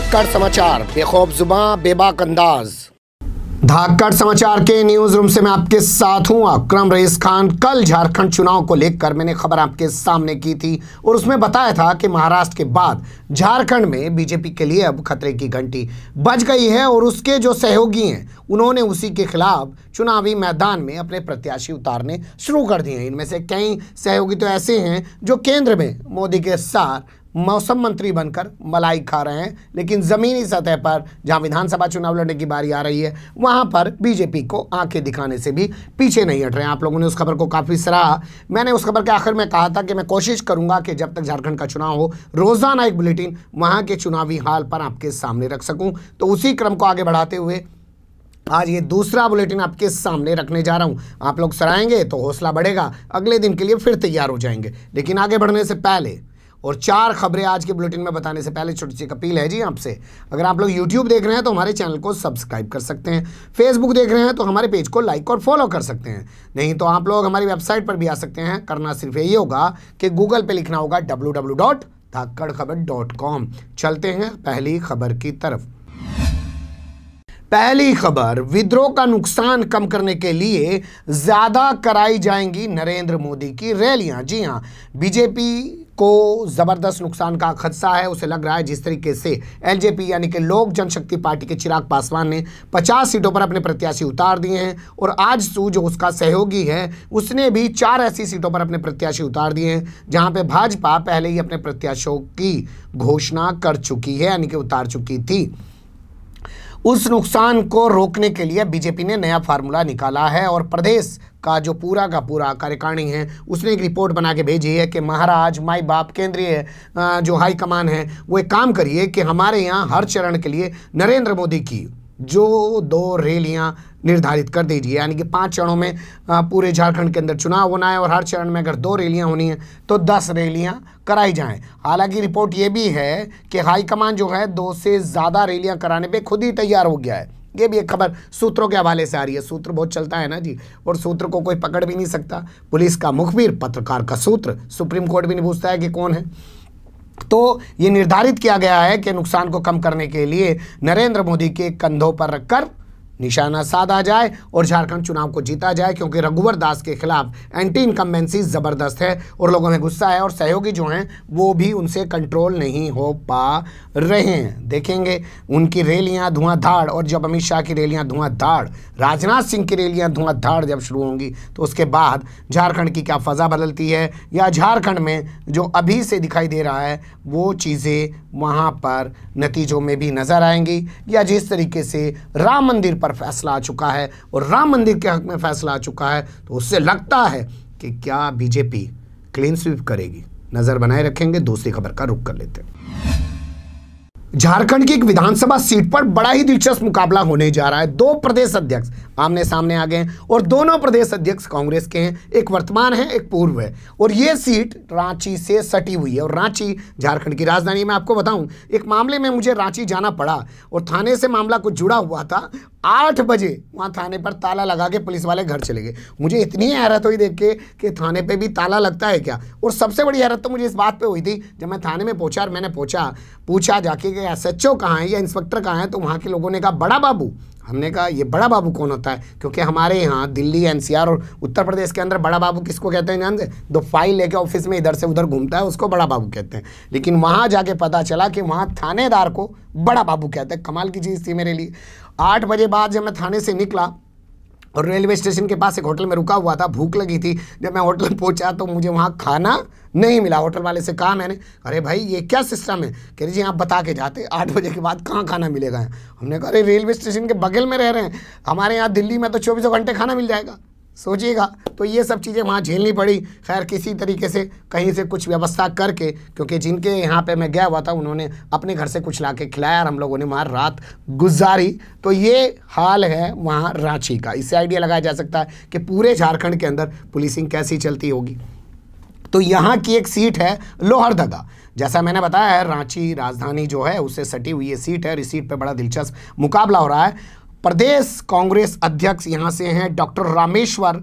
धाकड़ समाचार बेखौफ जुबा बेबाक अंदाज धाकड़ समाचार के न्यूज रूम से मैं आपके साथ हूं अक्रम रईस खान कल झारखंड चुनाव को लेकर मैंने खबर आपके सामने की थी और उसमें बताया था कि महाराष्ट्र के बाद झारखंड में बीजेपी के लिए अब खतरे की घंटी बज गई है और उसके जो सहयोगी हैं उन्होंने उसी के खिलाफ चुनावी मैदान में अपने प्रत्याशी उतारने शुरू कर दिए हैं इनमें से कई सहयोगी तो ऐसे हैं जो केंद्र में मोदी के साथ मौसम मंत्री बनकर मलाई खा रहे हैं लेकिन ज़मीनी सतह पर जहां विधानसभा चुनाव लड़ने की बारी आ रही है वहां पर बीजेपी को आंखें दिखाने से भी पीछे नहीं हट रहे हैं आप लोगों ने उस खबर को काफ़ी सराहा मैंने उस खबर के आखिर में कहा था कि मैं कोशिश करूंगा कि जब तक झारखंड का चुनाव हो रोज़ाना एक बुलेटिन वहाँ के चुनावी हाल पर आपके सामने रख सकूँ तो उसी क्रम को आगे बढ़ाते हुए आज ये दूसरा बुलेटिन आपके सामने रखने जा रहा हूँ आप लोग सराएंगे तो हौसला बढ़ेगा अगले दिन के लिए फिर तैयार हो जाएंगे लेकिन आगे बढ़ने से पहले और चार खबरें आज के बुलेटिन में बताने से पहले छोटी सी अपील है जी आपसे अगर आप लोग यूट्यूब देख रहे हैं तो हमारे चैनल को सब्सक्राइब कर सकते हैं फेसबुक देख रहे हैं तो हमारे पेज को लाइक और फॉलो कर सकते हैं नहीं तो आप लोग हमारी वेबसाइट पर भी आ सकते हैं करना सिर्फ यही होगा कि गूगल पर लिखना होगा डब्ल्यू डब्ल्यू डॉट धाकड़ खबर डॉट कॉम चलते हैं पहली खबर की तरफ पहली खबर विद्रोह का नुकसान कम करने के लिए ज़्यादा कराई जाएंगी नरेंद्र मोदी की रैलियां जी हाँ बीजेपी को ज़बरदस्त नुकसान का खदशा है उसे लग रहा है जिस तरीके से एलजेपी यानी कि लोक जनशक्ति पार्टी के चिराग पासवान ने 50 सीटों पर अपने प्रत्याशी उतार दिए हैं और आज सू जो उसका सहयोगी है उसने भी चार ऐसी सीटों पर अपने प्रत्याशी उतार दिए हैं जहां पे भाजपा पहले ही अपने प्रत्याशियों की घोषणा कर चुकी है यानी कि उतार चुकी थी उस नुकसान को रोकने के लिए बीजेपी ने नया फार्मूला निकाला है और प्रदेश का जो पूरा का पूरा कार्यकारिणी है उसने एक रिपोर्ट बना के भेजी है कि महाराज माई बाप केंद्रीय जो हाईकमान है वो एक काम करिए कि हमारे यहाँ हर चरण के लिए नरेंद्र मोदी की जो दो रैलियाँ निर्धारित कर दीजिए यानी कि पाँच चरणों में पूरे झारखंड के अंदर चुनाव होना है और हर चरण में अगर दो रैलियाँ होनी है तो दस रैलियाँ कराई जाएँ हालांकि रिपोर्ट ये भी है कि हाईकमान जो है दो से ज़्यादा रैलियाँ कराने पर खुद ही तैयार हो गया है ये भी एक खबर सूत्रों के हवाले से आ रही है सूत्र बहुत चलता है ना जी और सूत्र को कोई पकड़ भी नहीं सकता पुलिस का मुखबिर पत्रकार का सूत्र सुप्रीम कोर्ट भी नहीं पूछता है कि कौन है तो ये निर्धारित किया गया है कि नुकसान को कम करने के लिए नरेंद्र मोदी के कंधों पर रखकर निशाना साधा जाए और झारखंड चुनाव को जीता जाए क्योंकि रघुवर दास के खिलाफ एंटी इनकम्बेंसी ज़बरदस्त है और लोगों में गुस्सा है और सहयोगी जो हैं वो भी उनसे कंट्रोल नहीं हो पा रहे हैं देखेंगे उनकी रैलियाँ धुआंधाड़ और जब अमित शाह की रैलियाँ धुआंधाड़ राजनाथ सिंह की रैलियाँ धुआंधाड़ जब शुरू होंगी तो उसके बाद झारखंड की क्या फ़ज़ा बदलती है या झारखंड में जो अभी से दिखाई दे रहा है वो चीज़ें वहाँ पर नतीजों में भी नज़र आएंगी या जिस तरीके से राम मंदिर पर फैसला आ चुका है और राम मंदिर के हक में फैसला आ चुका है तो उससे लगता है कि क्या बीजेपी क्लीन स्वीप करेगी नज़र बनाए रखेंगे दूसरी खबर का रुख कर लेते हैं झारखंड की एक विधानसभा सीट पर बड़ा ही दिलचस्प मुकाबला होने जा रहा है दो प्रदेश अध्यक्ष आमने सामने आ गए हैं और दोनों प्रदेश अध्यक्ष कांग्रेस के हैं एक वर्तमान है एक पूर्व है और ये सीट रांची से सटी हुई है और रांची झारखंड की राजधानी में आपको बताऊं एक मामले में मुझे रांची जाना पड़ा और थाने से मामला कुछ जुड़ा हुआ था आठ बजे वहाँ थाने पर ताला लगा के पुलिस वाले घर चले गए मुझे इतनी हैरत हुई देख के कि थाने पे भी ताला लगता है क्या और सबसे बड़ी हैरत तो मुझे इस बात पे हुई थी जब मैं थाने में पहुँचा और मैंने पूछा पूछा जाके कि एस एच ओ कहाँ है या इंस्पेक्टर कहाँ है तो वहाँ के लोगों ने कहा बड़ा बाबू हमने कहा ये बड़ा बाबू कौन होता है क्योंकि हमारे यहाँ दिल्ली आर और उत्तर प्रदेश के अंदर बड़ा बाबू किसको कहते हैं जानते दो फाइल लेके ऑफिस में इधर से उधर घूमता है उसको बड़ा बाबू कहते हैं लेकिन वहाँ जाके पता चला कि वहाँ थानेदार को बड़ा बाबू कहते हैं कमाल की चीज़ थी मेरे लिए आठ बजे बाद जब मैं थाने से निकला और रेलवे स्टेशन के पास एक होटल में रुका हुआ था भूख लगी थी जब मैं होटल पहुंचा तो मुझे वहाँ खाना नहीं मिला होटल वाले से कहा मैंने अरे भाई ये क्या सिस्टम है कह रही जी आप बता के जाते आठ बजे के बाद कहाँ खाना मिलेगा हमने कहा अरे रेलवे स्टेशन के बगल में रह रहे हैं हमारे यहाँ दिल्ली में तो चौबीसों घंटे खाना मिल जाएगा सोचिएगा तो ये सब चीज़ें वहाँ झेलनी पड़ी खैर किसी तरीके से कहीं से कुछ व्यवस्था करके क्योंकि जिनके यहाँ पे मैं गया हुआ था उन्होंने अपने घर से कुछ ला के खिलाया और हम लोगों ने वहाँ रात गुजारी तो ये हाल है वहाँ रांची का इससे आइडिया लगाया जा सकता है कि पूरे झारखंड के अंदर पुलिसिंग कैसी चलती होगी तो यहाँ की एक सीट है लोहरदगा जैसा मैंने बताया है रांची राजधानी जो है उससे सटी हुई ये सीट है और इस सीट पर बड़ा दिलचस्प मुकाबला हो रहा है प्रदेश कांग्रेस अध्यक्ष यहाँ से हैं डॉक्टर रामेश्वर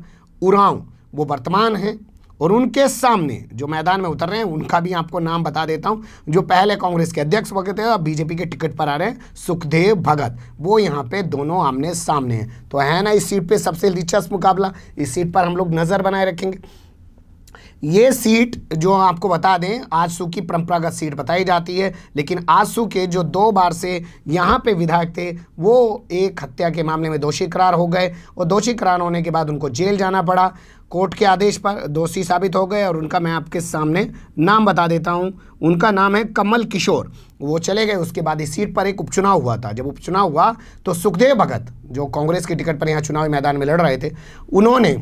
उरांव वो वर्तमान हैं और उनके सामने जो मैदान में उतर रहे हैं उनका भी आपको नाम बता देता हूं जो पहले कांग्रेस के अध्यक्ष वगैरह थे अब बीजेपी के टिकट पर आ रहे हैं सुखदेव भगत वो यहाँ पे दोनों आमने सामने हैं तो है ना इस सीट पे सबसे दिलचस्प मुकाबला इस सीट पर हम लोग नज़र बनाए रखेंगे ये सीट जो आपको बता दें आजसू की परंपरागत सीट बताई जाती है लेकिन आजसू के जो दो बार से यहाँ पे विधायक थे वो एक हत्या के मामले में दोषी करार हो गए और दोषी करार होने के बाद उनको जेल जाना पड़ा कोर्ट के आदेश पर दोषी साबित हो गए और उनका मैं आपके सामने नाम बता देता हूँ उनका नाम है कमल किशोर वो चले गए उसके बाद इस सीट पर एक उपचुनाव हुआ था जब उपचुनाव हुआ तो सुखदेव भगत जो कांग्रेस के टिकट पर यहाँ चुनावी मैदान में लड़ रहे थे उन्होंने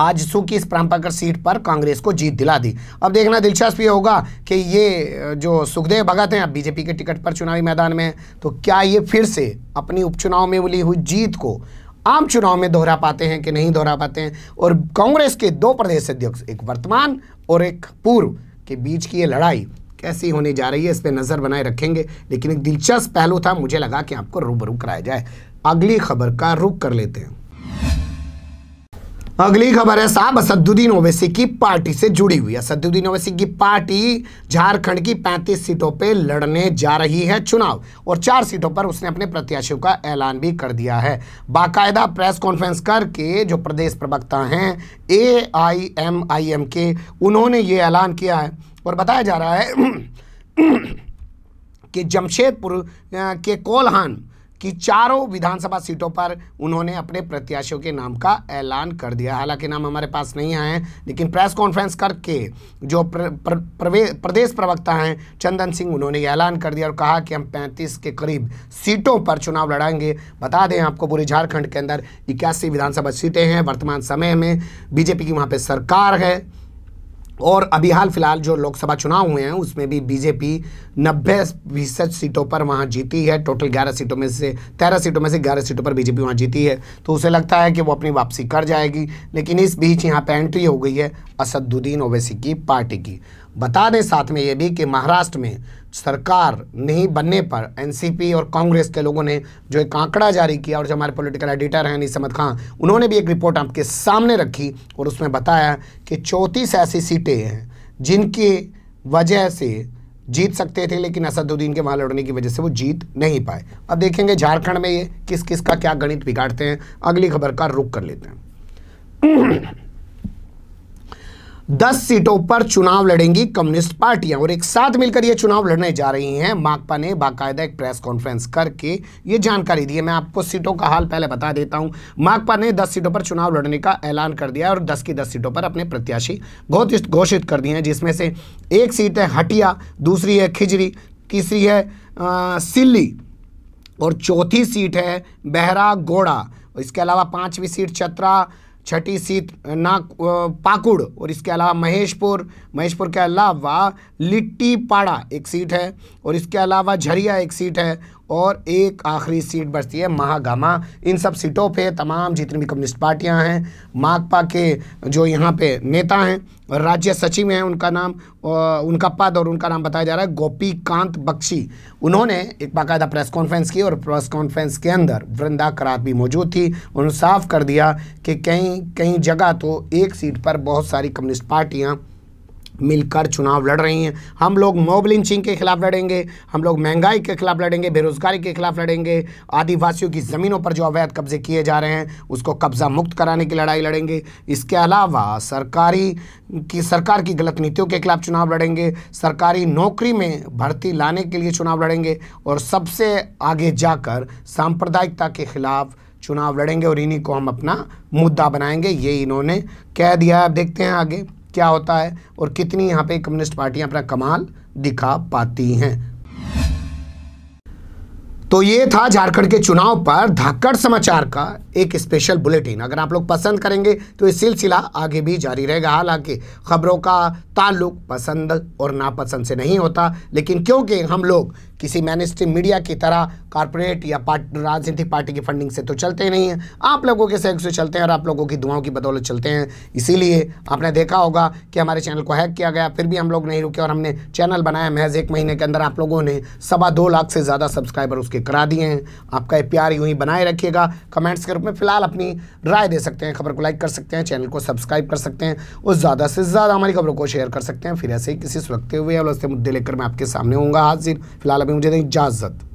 आजसू की इस प्रांपाकर सीट पर कांग्रेस को जीत दिला दी अब देखना दिलचस्प ये होगा कि ये जो सुखदेव भगत हैं अब बीजेपी के टिकट पर चुनावी मैदान में तो क्या ये फिर से अपनी उपचुनाव में मिली हुई जीत को आम चुनाव में दोहरा पाते हैं कि नहीं दोहरा पाते हैं और कांग्रेस के दो प्रदेश अध्यक्ष एक वर्तमान और एक पूर्व के बीच की ये लड़ाई कैसी होने जा रही है इस पर नज़र बनाए रखेंगे लेकिन एक दिलचस्प पहलू था मुझे लगा कि आपको रूबरू कराया जाए अगली खबर का रुख कर लेते हैं अगली खबर है साहब असदुद्दीन ओवैसी की पार्टी से जुड़ी हुई असदुद्दीन ओवैसी की पार्टी झारखंड की 35 सीटों पे लड़ने जा रही है चुनाव और चार सीटों पर उसने अपने प्रत्याशियों का ऐलान भी कर दिया है बाकायदा प्रेस कॉन्फ्रेंस करके जो प्रदेश प्रवक्ता हैं ए आई एम आई एम के उन्होंने ये ऐलान किया है और बताया जा रहा है कि जमशेदपुर के कोलहान कि चारों विधानसभा सीटों पर उन्होंने अपने प्रत्याशियों के नाम का ऐलान कर दिया हालांकि नाम हमारे पास नहीं आए हैं लेकिन प्रेस कॉन्फ्रेंस करके जो प्र, प्र, प्र, प्रदेश प्रवक्ता हैं चंदन सिंह उन्होंने ये ऐलान कर दिया और कहा कि हम 35 के करीब सीटों पर चुनाव लड़ाएंगे बता दें आपको पूरे झारखंड के अंदर इक्यासी विधानसभा सीटें हैं वर्तमान समय में बीजेपी की वहाँ पर सरकार है और अभी हाल फिलहाल जो लोकसभा चुनाव हुए हैं उसमें भी बीजेपी नब्बे फीसद सीटों पर वहाँ जीती है टोटल ग्यारह सीटों में से तेरह सीटों में से ग्यारह सीटों पर बीजेपी वहाँ जीती है तो उसे लगता है कि वो अपनी वापसी कर जाएगी लेकिन इस बीच यहाँ पर एंट्री हो गई है असदुद्दीन ओवैसी की पार्टी की बता दें साथ में ये भी कि महाराष्ट्र में सरकार नहीं बनने पर एनसीपी और कांग्रेस के लोगों ने जो एक आंकड़ा जारी किया और जो हमारे पॉलिटिकल एडिटर हैं निसमत खां उन्होंने भी एक रिपोर्ट आपके सामने रखी और उसमें बताया कि चौंतीस ऐसी सीटें हैं जिनकी वजह से जीत सकते थे लेकिन असदुद्दीन के वहाँ लड़ने की वजह से वो जीत नहीं पाए अब देखेंगे झारखंड में ये किस किस का क्या गणित बिगाड़ते हैं अगली खबर का रुख कर लेते हैं दस सीटों पर चुनाव लड़ेंगी कम्युनिस्ट पार्टियां और एक साथ मिलकर ये चुनाव लड़ने जा रही हैं माकपा ने बाकायदा एक प्रेस कॉन्फ्रेंस करके ये जानकारी दी है मैं आपको सीटों का हाल पहले बता देता हूं माकपा ने दस सीटों पर चुनाव लड़ने का ऐलान कर दिया और दस की दस सीटों पर अपने प्रत्याशी घोषित घोषित कर दिए हैं जिसमें से एक सीट है हटिया दूसरी है खिजरी तीसरी है सिल्ली और चौथी सीट है बहरा गोड़ा इसके अलावा पाँचवीं सीट चतरा छठी सीट नाक पाकुड़ और इसके अलावा महेशपुर महेशपुर के अलावा लिट्टी पाड़ा एक सीट है और इसके अलावा झरिया एक सीट है और एक आखिरी सीट बचती है महागामा इन सब सीटों पे तमाम जितनी भी कम्युनिस्ट पार्टियां हैं माकपा के जो यहाँ पे नेता हैं राज्य सचिव हैं उनका नाम उनका पद और उनका नाम बताया जा रहा है गोपी कांत बख्शी उन्होंने एक बाकायदा प्रेस कॉन्फ्रेंस की और प्रेस कॉन्फ्रेंस के अंदर वृंदा करात भी मौजूद थी उन्होंने साफ कर दिया कि कई कई जगह तो एक सीट पर बहुत सारी कम्युनिस्ट पार्टियाँ मिलकर चुनाव लड़ रही हैं हम लोग मोबलिंचिंग लिंचिंग के खिलाफ लड़ेंगे हम लोग महंगाई के खिलाफ लड़ेंगे बेरोजगारी के खिलाफ लड़ेंगे आदिवासियों की ज़मीनों पर जो अवैध कब्जे किए जा रहे हैं उसको कब्जा मुक्त कराने की लड़ाई लड़ेंगे इसके अलावा सरकारी की सरकार की गलत नीतियों के खिलाफ चुनाव लड़ेंगे सरकारी नौकरी में भर्ती लाने के लिए चुनाव लड़ेंगे और सबसे आगे जाकर सांप्रदायिकता के खिलाफ चुनाव लड़ेंगे और इन्हीं को हम अपना मुद्दा बनाएंगे ये इन्होंने कह दिया है अब देखते हैं आगे क्या होता है और कितनी यहाँ पे कम्युनिस्ट पार्टियाँ अपना कमाल दिखा पाती हैं तो ये था झारखंड के चुनाव पर धाकड़ समाचार का एक स्पेशल बुलेटिन अगर आप लोग पसंद करेंगे तो ये सिलसिला आगे भी जारी रहेगा हालांकि खबरों का ताल्लुक पसंद और नापसंद से नहीं होता लेकिन क्योंकि हम लोग किसी मैन मीडिया की तरह कॉरपोरेट या पार्ट राजनीतिक पार्टी की फंडिंग से तो चलते ही नहीं हैं आप लोगों के सहयोग से चलते हैं और आप लोगों की दुआओं की बदौलत चलते हैं इसीलिए आपने देखा होगा कि हमारे चैनल को हैक किया गया फिर भी हम लोग नहीं रुके और हमने चैनल बनाया महज एक महीने के अंदर आप लोगों ने सवा दो लाख से ज़्यादा सब्सक्राइबर उसके करा दिए हैं आपका ये प्यार यूँ ही बनाए रखिएगा कमेंट्स के रूप में फ़िलहाल अपनी राय दे सकते हैं खबर को लाइक कर सकते हैं चैनल को सब्सक्राइब कर सकते हैं और ज़्यादा से ज़्यादा हमारी खबरों को शेयर कर सकते हैं फिर ऐसे ही किसी सुरखते हुए और मुद्दे लेकर मैं आपके सामने हूँ हाजिर फिलहाल अभी पे मुझे इजाज़त